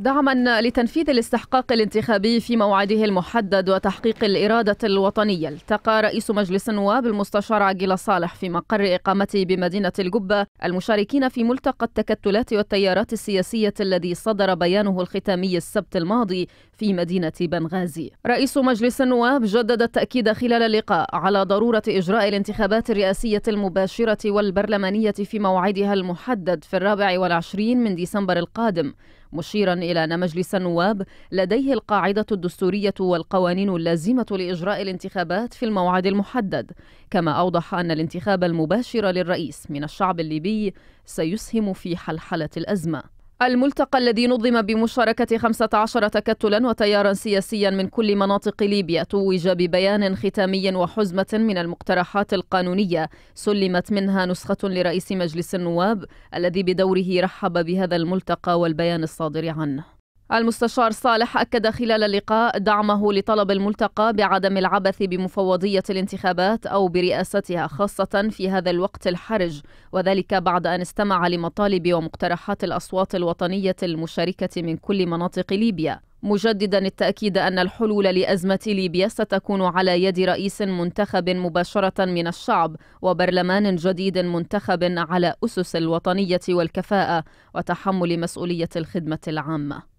دعما لتنفيذ الاستحقاق الانتخابي في موعده المحدد وتحقيق الإرادة الوطنية التقى رئيس مجلس النواب المستشار عقيل صالح في مقر إقامته بمدينة القبه المشاركين في ملتقى التكتلات والتيارات السياسية الذي صدر بيانه الختامي السبت الماضي في مدينة بنغازي رئيس مجلس النواب جدد التأكيد خلال اللقاء على ضرورة إجراء الانتخابات الرئاسية المباشرة والبرلمانية في موعدها المحدد في الرابع والعشرين من ديسمبر القادم مشيرا إلى أن مجلس النواب لديه القاعدة الدستورية والقوانين اللازمة لإجراء الانتخابات في الموعد المحدد كما أوضح أن الانتخاب المباشر للرئيس من الشعب الليبي سيسهم في حلحلة الأزمة الملتقى الذي نظم بمشاركة 15 تكتلا وتيارا سياسيا من كل مناطق ليبيا توج ببيان ختامي وحزمة من المقترحات القانونية سلمت منها نسخة لرئيس مجلس النواب الذي بدوره رحب بهذا الملتقى والبيان الصادر عنه المستشار صالح أكد خلال اللقاء دعمه لطلب الملتقى بعدم العبث بمفوضية الانتخابات أو برئاستها خاصة في هذا الوقت الحرج وذلك بعد أن استمع لمطالب ومقترحات الأصوات الوطنية المشاركة من كل مناطق ليبيا مجددا التأكيد أن الحلول لأزمة ليبيا ستكون على يد رئيس منتخب مباشرة من الشعب وبرلمان جديد منتخب على أسس الوطنية والكفاءة وتحمل مسؤولية الخدمة العامة